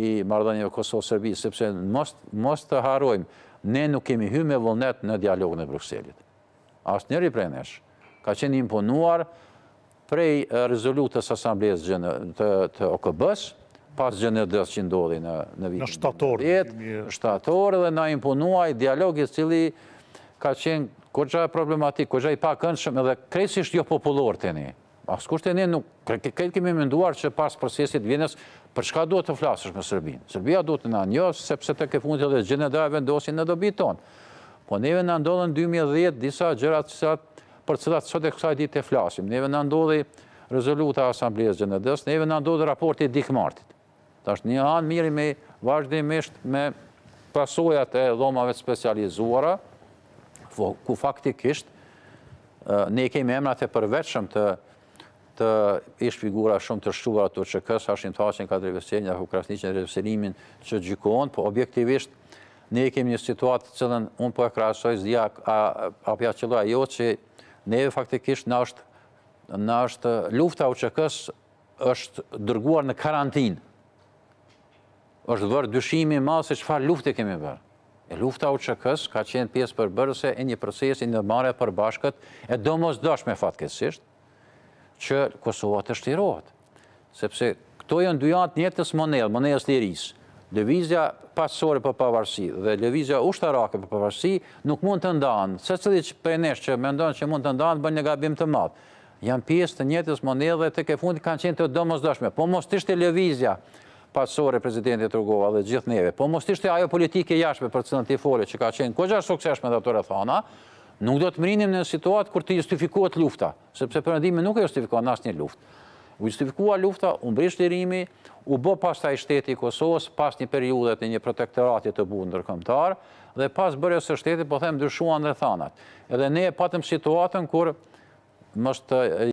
i mardhënjëve Kosovë-Serbi, sepse mos të harojmë, ne nuk kemi hy me vullnet në dialogën e Bruxellit. Ashtë njëri prej nesh, ka qenë imponuar prej rezolutës asamblejës të OKB-s, pas gjënë dësë që ndodhi në vitë. Në shtatorë. Në shtatorë dhe na imponuaj dialogit cili ka qenë kërgja problematikë, kërgja i pakëndshëm edhe kresisht jo popullor të një asë kushtë e ne nuk, këtë kemi mënduar që pas procesit vjenës, për shka duhet të flasësh me Serbinë? Serbia duhet të në njësë, sepse të ke fundit dhe gjene vendosin në dobi tonë. Po neve në ndodhën 2010 disa gjërat qësat për cilat sot e kësaj ditë e flasim. Neve në ndodhë rezoluta asamblejës gjene neve në ndodhë raporti dik martit. Tash një anë mirë me vazhdimisht me pasojat e dhomave specializuara, ku faktikisht ne kemi emrat e përveçëm të të ish figura shumë të shtuar ato që kësë ashtin të haqen ka të revesenjë, ako krasnicin që gjikon, po objektivisht ne kemi një situatë të cilën unë po e krasoj zdia, a pja qëllua jo që neve faktikisht në është në është lufta u që kësë është dërguar në karantin. është vërë dyshimi ma se qëfar lufte kemi bërë. E lufta u që kësë ka qenë pjesë përbërëse e një procesin në mare e domos dëshme fatkesisht, që Kosova të shtirohet. Sepse këto janë dujantë njëtës monel, monelës liris, levizja pasore për pavarësi dhe levizja ushtarake për pavarësi nuk mund të ndanë, se cëllit që prej nesh që me ndonë që mund të ndanë, bërë një gabim të madhë. Janë pjesë të njëtës monel dhe të ke fundi kanë qenë të domës dëshme. Po mos të ishte levizja pasore prezidenti Trugova dhe gjithë neve, po mos të ishte ajo politike jashme për cëllën të i folit që ka qenë kogja sukseshme dhe të rëthana, nuk do të mërinim në situatë kur të justifikuat lufta, sepse përëndime nuk e justifikuat në asë një luft. U justifikuat lufta, u mbrisht lirimi, u bo pas taj shteti i Kosovës, pas një periudet në një protektoratit të buë ndërkëmtar, dhe pas bërës e së shteti, po them, dërshuan dhe thanat. Edhe ne e patëm situatën kur mështë